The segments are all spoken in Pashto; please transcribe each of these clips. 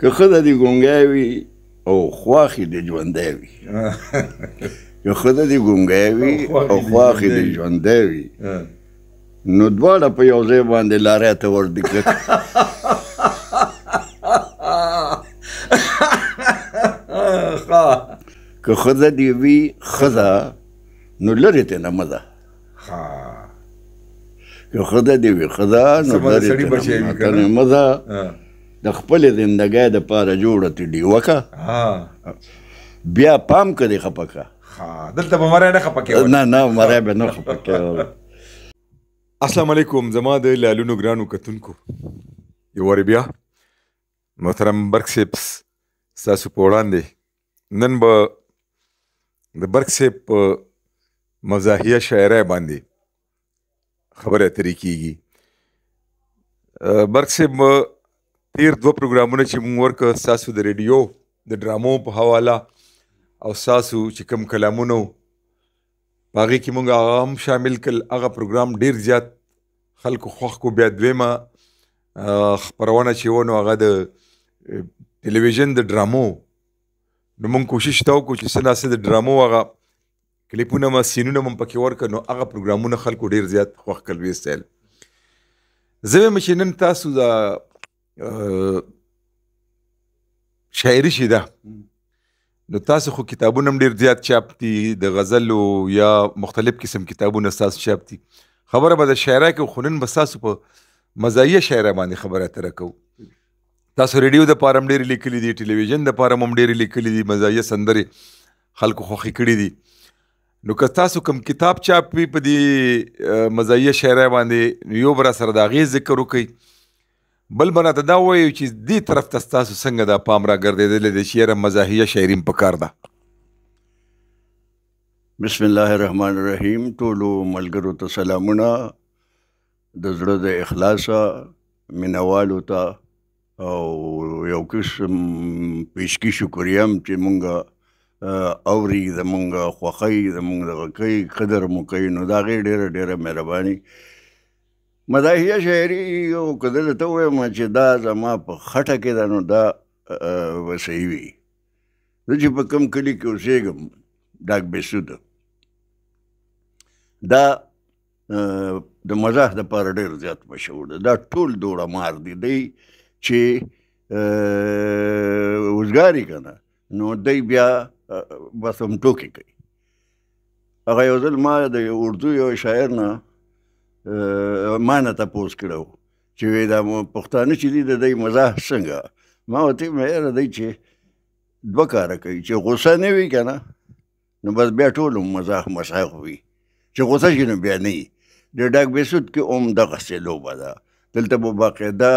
که خدای دې ګونګای وي او خواخي دې ژوندی وي که خدای دې ګونګای وي او خواخي دې ژوندی وي نو دواړه په یو ځای باندې لارې ته ور دي که خدا دی وی خدا نو لري ته نه مزه که خدا دی وی خدا نو لري ته نه مزه د خپل زندګۍ د پاره جوړه تی دی وکا بیا پام کړي خپکا ها دلته به مړ نه خپکه نه نه مړ به نه خپکه السلام علیکم زما د لالونو ګرانو کتونکو یو ور بیا محترم برک سیپس تاسو په وړاندې نن به د برک سیپ مزاحیه شاعرۍ باندې خبره ترې کیږي برک سیپ تیر دوه پروګرامونه چې مونږ ورک ساسو د ریډیو د ډرامو په حواله او ساسو چې کوم کلامونه باغې کې مونږ هم شامل کل هغه پروګرام ډیر زیات خلکو خوښ کو بیا دویمه خبرونه چې ونه هغه د ټلویزیون د ډرامو نو مونږ کوشش تاو کو چې سنا سره د ډرامو هغه کلیپونه ما سینونه مم پکې ورکنو هغه پروګرامونه خلکو ډیر زیات خوښ کول وی سټایل زه مې نن تاسو د شاعري شي ده نو تاسو خو کتابونه ډیر زیات چاپ دي د غزل او یا مختلف قسم کتابونه تاسو چاپ دي خبره به د شاعرای کې خونن بس تاسو په مزایي شاعر باندې خبره تر کو تاسو ریډیو د پارم ډیر لیکلي دي ټلویزیون د پارم هم ډیر لیکلي دي مزایي سندره خلکو خوخي کړی دي نو که تاسو کوم کتاب چاپ وی په دې مزایي شاعر باندې یو بر سره د غي ذکر وکړي بل بنا ته دا وایو چې دې طرف ته تاسو څنګه دا پام را ګرځیدل د شعر مزاحیه شاعرین په کار ده بسم الله الرحمن الرحیم ټولو ملګرو ته سلامونه د زړه د اخلاصا مینوالو ته او یو قسم پیشکی شکریم چې مونږه اوري زمونږه خوښي زمونږه غکې قدر مو کوي نو دا غي ډیره ډیره مهرباني مداهیه شاعري یو که دلته ته ووایم چې دا زما په خټه کې ده نو دا به صحیح وي زه چې په کوم کلي کې اوسېږم ډاک بېسوده دا د مزاح دپاره ډېر زیات مشهور ده دا ټول دوړه مار دی دی چې وزګاري که نه نو دی بیا بس هم ټوکې کوي هغه یو ځل ما د اردو یو شاعر نه ما نه تپوس کړو چې دا پښتانه چې دي د دې مزاح څنګه ما وته مې را دی چې دوه کار کوي چې غوسه نه وي کنه نو بس بیا ټول مزاح مشایخ وي چې غوسه شي نو بیا نه د ډاک بیسود کې اوم دغه څه لوبه ده دلته به باقاعده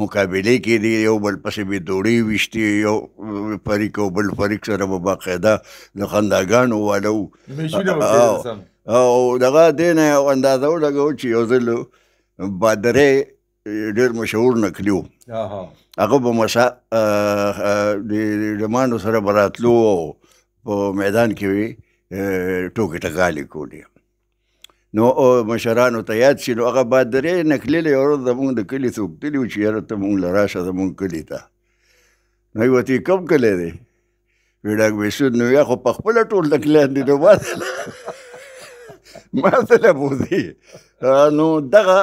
مقابله کې دی یو بل پسې به دوړې وشتي یو فریق او بل فریق سره به باقاعده د خنداګانو والو او دغه دین او اندازو لګو چې یو ځل بدرې ډیر مشهور نکلیو هغه به مسا د ډمانو سره براتلو په میدان کې وی ټوکې ټکالې کولې نو مشرانو ته یاد شي نو هغه بادرې نکللې ورځ زمونږ د کلي څوک تلي و چې یاره ته مونږ له راشه زمونږ کلي ته نو یې وتی کوم کلی دی وی ډاک بهسود نو یا خو په خپله ټول د کلي دی نو ما څه ته بوزي نو دغه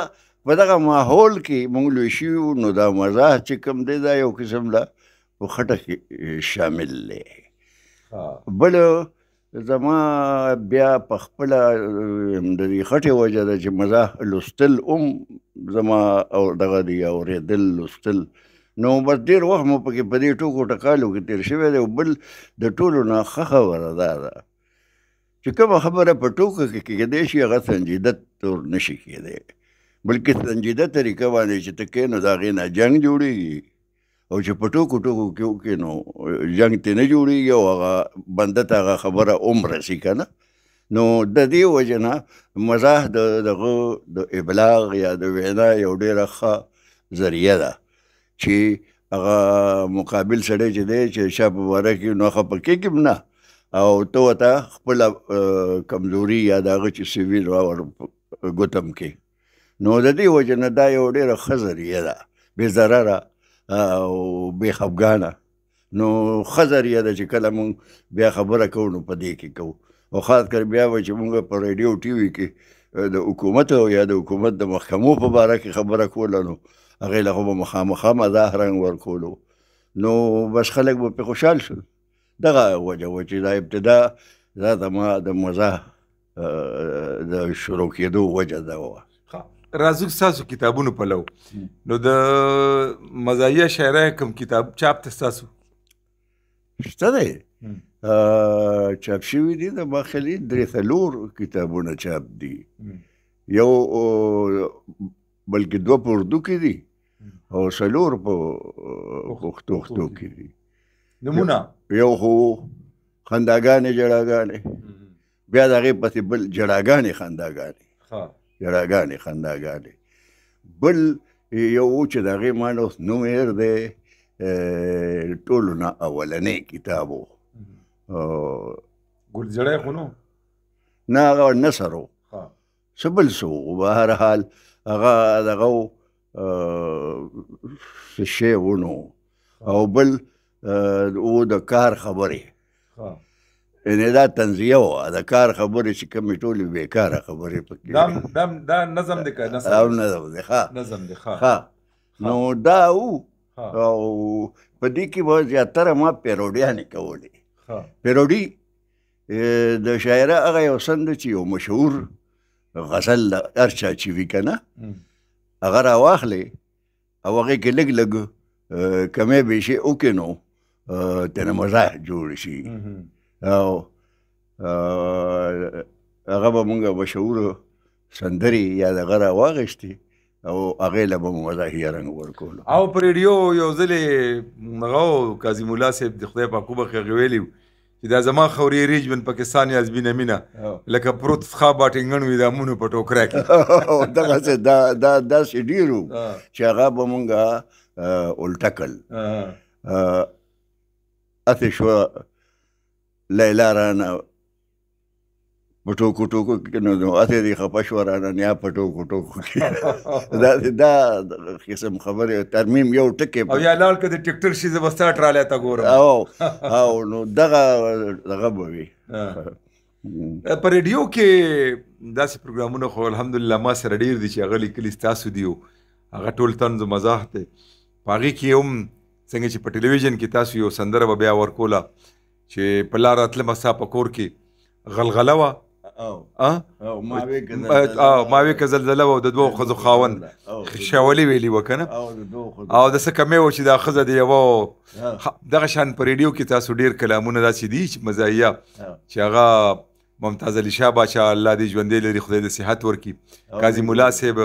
په دغه ماحول کې موږ لوي شو نو دا مزه چې کوم دی دا یو قسم لا په خټه شامل لې بل زما بیا په خپل د دې خټې وجه ده چې مزه لوستل ام زما او دغه دی اورېدل لوستل نو بس ډېر وخت مو پکې په دې ټوکو ټکالو کې تیر شوی دی بل د ټولو نه ښه خبره دا ده چې کوم خبره په ټوکه کې کېدې شي هغه سنجیده تور نشي کېدی بلکې سنجیده طریقه باندې چې ته کې نو د هغې نه جنګ جوړېږي او چې په ټوکو ټوکو کې وکې نو جنګ ترې نه جوړېږي او هغه بنده ته هغه خبره عمر رسي که نه نو د دې وجه نه مزاح د دغه د ابلاغ یا د وینا یو ډېره ښه ذریعه ده چې هغه مقابل سړی چې دی چې شا په باره کې نو خپه کېږم نه او ته وتا خپل کمزوري یا دغه چې سیویل راور ګوتم کې نو د دې وجه نه دا یو ډیره خزریه ده بې ضرره او بې خفګانه نو خزریه ده چې کله مونږ بیا خبره کوو نو په دې کې کوو او خاص کر بیا و چې مونږ په ریډیو ټي وي کې د حکومت او یا د حکومت د محکمو په باره کې خبره کوله نو هغې له خو به مخامخا مزاح رنګ ورکولو نو بس خلک به پې خوشحال شول دغه وجه و چې دا ابتدا دا زما د مزاح د شروع کېدو وجه دا وه رازق ساسو کتابونو په لو نو د مزایه شاعرۍ کوم کتاب چاپ ته ساسو شته دی چاپ شوي دي د مخلي درې څلور کتابونه چاپ دي یو بلکې دوه په اردو کې دي او څلور په پښتو کې دي نمونه یو خو خنداګانې جړاګانې بیا د هغې پسې بل جړاګانې خنداګانې جړاګانې خنداګانې بل یو چې د هغې ما اوس نوم هېر دی ټولو نه اولنی کتاب و ګلزړی خو نو نه هغه نثر و څه بل څه په هر حال هغه دغه څه شی ونو او بل او د کار خبرې ان دا تنزیه و دا کار خبرې چې کومې ټولې بیکاره خبرې پکې دا دا نظم دی که نظم نظم دی ښه نظم دی ښه نو دا و او په دې کې به زیاتره ما پیروډیانې کولې پیروډي د شاعره هغه یو سند چې یو مشهور غزل هر چا چې وی کنه هغه راواخلې او هغه کې لګ لګ کمې بشي وکینو تنه مزاح جوړ شي او هغه به مونږ بشعور سندرې یا دغه راواغېستې او هغې له به مو مزاحي رنګ ورکولو او په ریډیو یو ځلې هغه کاظم الله صاحب د خدای پاکو بخې هغې ویلي چې دا زما خوري ریجمن پاکستان یا ازبینه مینه لکه پروت ښا باټنګن وي دا مونږ په ټوکرا کې دغه څه دا دا دا سې ډیرو چې هغه به مونږه الټکل اتې شوه لیلا رانه په ټوکو ټوکو کې نو اتې دې خپه شوه رانه نیا په ټوکو ټوکو کې دا دا قسم خبره ترمیم یو ټکی او یا لال کده ټریکټر شي زبستا ټراله تا ګورم او او نو دغه دغه بوي په ریډیو کې داسې پروګرامونه خو الحمدلله ما سره ډیر دي چې هغه لیکلي ستاسو دیو هغه ټول طنز مزاح دی په هغې کې هم څنګه چې په ټلویزیون کې تاسو یو سندره بیا ورکوله چې په لار اتل مسا په کور کې غلغله وا او ما وی کزلزله او د دوه خزو خاون شاولي ویلی وکنه او د څه کمې و چې دا خزه دی یو دغه شان په ریډیو کې تاسو ډیر کلامونه داسې دي چې مزایا چې هغه ممتاز علي شاه بادشاہ الله دې ژوندې لري خدای دې صحت ورکي قاضي مولا صاحب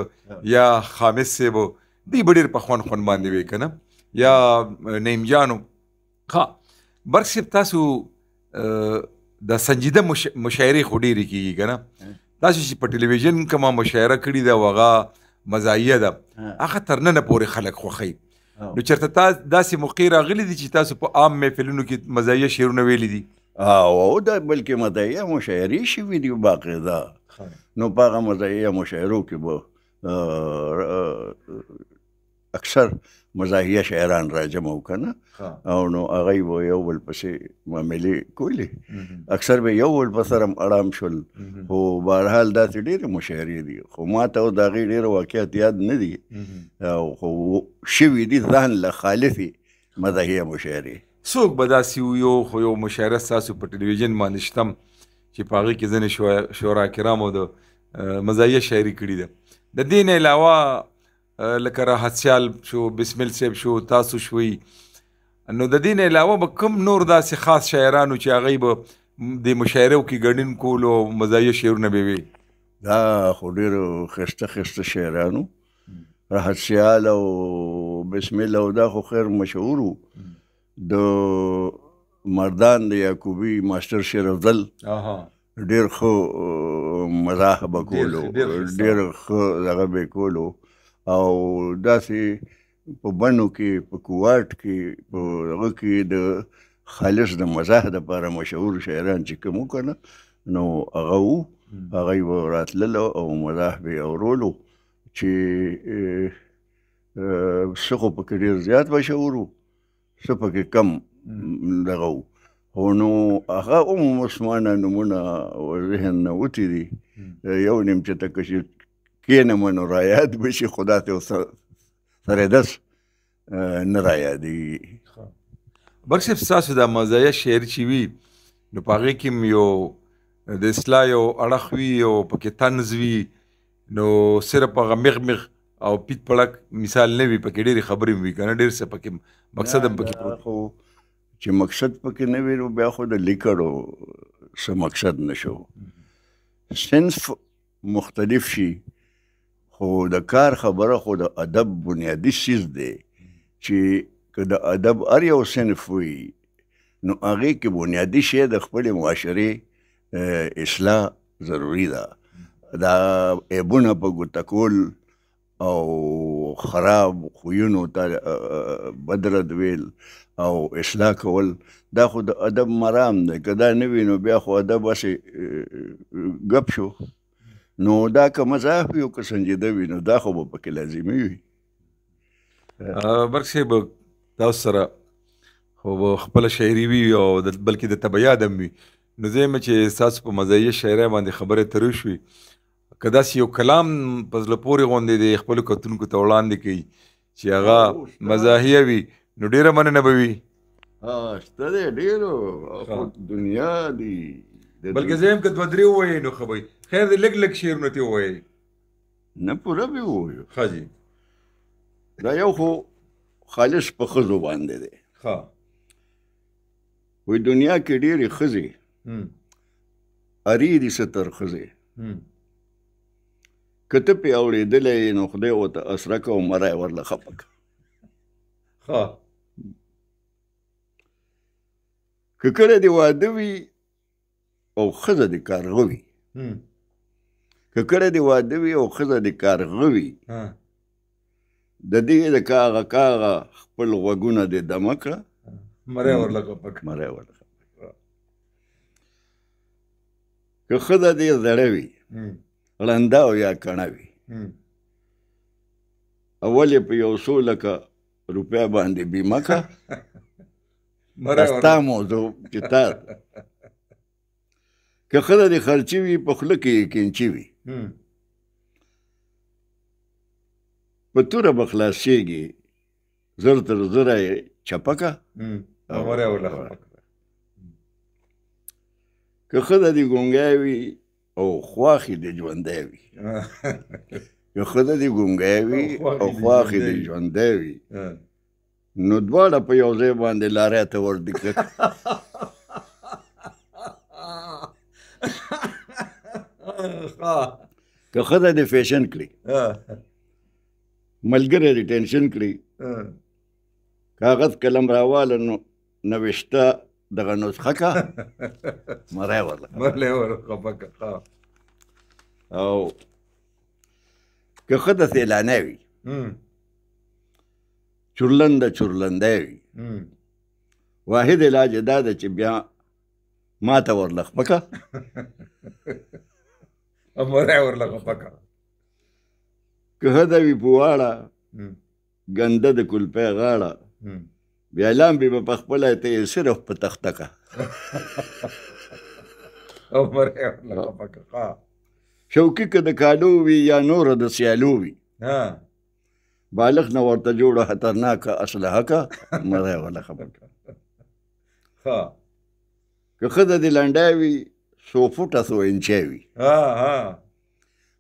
یا خامس صاحب دی بډیر په خون خون باندې وې کنه یا نیمجانو ها برق صاحب تاسو د سنجیده مشاعره خو ډیرې کیږي که نه تاسو چې په ټلویزیون کومه مشاعره کړې ده او هغه مزاییه ده هغه تر ننه پورې خلک خوښوي نو چېرته تاسو داسې موقع راغلی دي چې تاسو په عام محفلونو کې مزایه شعرونه ویلي دي او د بلکې مزایه مشاعرې شوي دي باقاعده نو په هغه مزایه مشاعرو کې به اکثر مزاحیه شاعران راجم او کنه او نو هغه و یو بل پسې معاملې کولې اکثر به یو بل پسره آرام شول خو بهرحال دا ډېر مشاعرې دي خو ما ته دا غي ډېر واقعیت یاد نه دي او خو شوې دي ځان له خالفي مزاحیه مشاعرې څوک به داسې یو خو یو مشاعره ساسو په ټلویزیون باندې شتم چې په هغه کې ځنې شورا کرامو د مزاحیه شاعري کړې ده د دین علاوه لکه راحت سیال شو بسمل سیب شو تاسو شوي نو د دین علاوه به کم نور داسې خاص شاعرانو چې هغه به د مشاعره کې ګډین کول او مزایي شعرونه به وي دا خو ډیر خسته خسته شاعرانو راحت سیال او بسمل او دا خو خیر مشهور د مردان د یعقوبی ماستر شیر افضل اها ډیر خو مزاح به کولو ډیر خو دغه به کولو او داسې په بنو کې په کوواټ کې په هغه کې د خالص د مزاح د لپاره مشهور شاعران چې کوم کنه نو هغه وو هغه و راتلل او مزاح به اورولو چې څه خو پکې ډېر زیات مشهور وو څه پکې کم دغه وو هو نو هغه هم مسلمانه نمونه ذهن نه وتی دي یو نیم چې تکشي کینمه نو را یاد بشي خدا ته سره دس نه را یادېږي برصف تاسو د مزایه شعر چې وی نو پاره کې یو د اصلاح یو اړخ وی او پکې طنز وی نو صرف هغه مغمغ او پیت پړک مثال نه وی پکې ډېری خبرې وی کنه ډېر څه پکې مقصد هم پکې پروت چې مقصد پکې نه وی نو بیا خو د لیکړو څه مقصد نشو صنف مختلف شي خو د کار خبره خو د ادب بنیادی شیز دی چې که د ادب هر یو صنف وي نو هغې کې بنیادی شی د خپلې معاشرې اصلاح ضروری ده دا عیبونه په ګوته کول او خراب خویونو ته بدرد ویل او اصلاح کول دا خو د ادب مرام دی که دا نه وي نو بیا خو ادب هسې ګپ شو نو دا که مزاح وي او که سنجیده وي نو دا خو به پکې لازمي وي برک صاحب تاسو سره خو خپله شاعري وي او بلکې د طبعي آدم وي نو زه مې چې ستاسو په مزایي شاعرۍ باندې خبرې ترې شوې که داسې یو کلام په زړه پورې غوندې د خپلو کتونکو ته وړاندې کوي چې هغه مزاحیه وي نو ډېره مننه به وي شته دی ډېرو دنیا دی بلکې زه هم که دوه درې ووایې نو ښه به خیر دې لږ لږ شعرونه ته ووایې نه پوره به ووایو ښه جي دا یو خو خالص په ښځو باندې دی ښه وی دنیا کې ډېرې ښځې اري دي ستر ښځې کته په اورېدلې نو خدای وته اسرک او مرای ورله خپک ها ککړه دی واده وی او خزه د کارغوي که کړه دی واده وي او خزه د کارغوي د دې د کاغه کاغه خپل وګونه د دمکړه مړې ورلګه پک مړې ورلګه که خزه دې زړه وي لنده او یا کڼه وي اول په یو څو لکه روپیا باندې بیمه کا مرستا موضوع چې تا که خله دې خرچي وي په خله کې کینچي وي په توره به خلاصېږي زر تر زره یې چپکه که خله دې ګونګی وي او خواخي دې ژوندی وي که خله دې ګونګی وي او خواخي دې ژوندی وي نو دواړه په یو ځای باندې لارې ته ور دقت که خدای دې فیشن کړي ملګری دې ټینشن کړي کاغذ قلم راواله نو نوشته دغه نسخه کا مړی ورله مړی ورله او که خدای سیلانه وي چورلنده چورلنده وي واحد علاج دا ده چې بیا ما ته ورلغپکه امره ورلغپکه که هدا وی پواړه ګنده د کلپه غاړه بیا لام به په خپل ته صرف په تخته کا امره ورلغپکه شوکی که د کالو وی یا نور د سیالو وی ها بالغ نه ورته جوړه خطرناکه اسلحه کا مړه ولا خبر ها که خدای دې لنډای وي سو فوټه سو انچای وي ها ها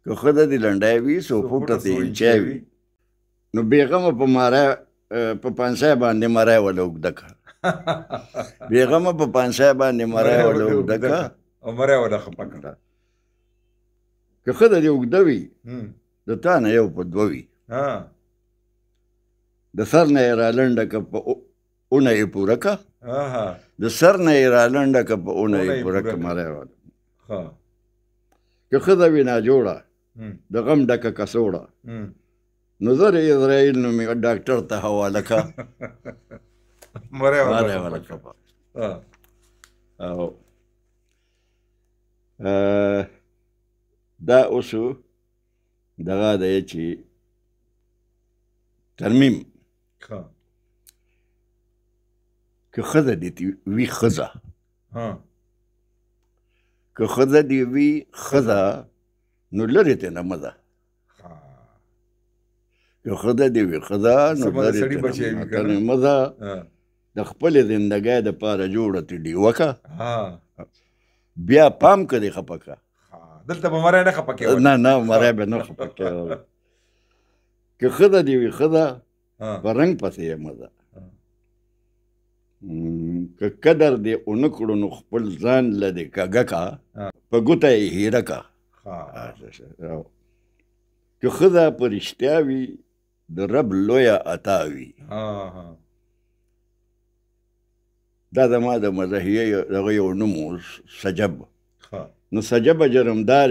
که خدای دې لنډای وي سو فوټه سو انچای وي نو بیغم په مارا په پانسای باندې مارای ولوګ دکا بیغم په پانسای باندې مارای ولوګ دکا او مارای ولا خپکړه که خدای دې وګدوي د تا نه یو په دووي ها د سر نه را لنډه ک په اونه یې پورکا ها د سر نه یې رالنډه که په اونه یې پوره کمری واله که ښځه وي ناجوړه د غم ډکه کڅوړه نو زه د اسرائیل نومې ډاکټر ته حواله کړه مری واله کړه او دا اوسو دغه دی چې ترمیم که خزه دې وی خزه ها که خزه دې وی خزه نو لري ته نه مزه که خزه دې وی خزه نو لري ته نه مزه د خپل زندګۍ د پاره جوړه تی دی وکه ها بیا پام کړي خپکا دلته به مړ نه خپکه نه نه مړ به نه خپکه که خزه دې وی خزه ورنګ پسې مزه که قدر دی اونکړو نو خپل ځان له دې کږه کا په ګوته یې هیره کا چې ښځه په رښتیا وي د رب لویه عطا وي دا زما د مزهیه دغه یو نوم سجب نو سجب جرمدار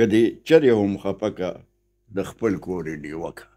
کدی چرې هم خپکه د خپل کور دی وکړه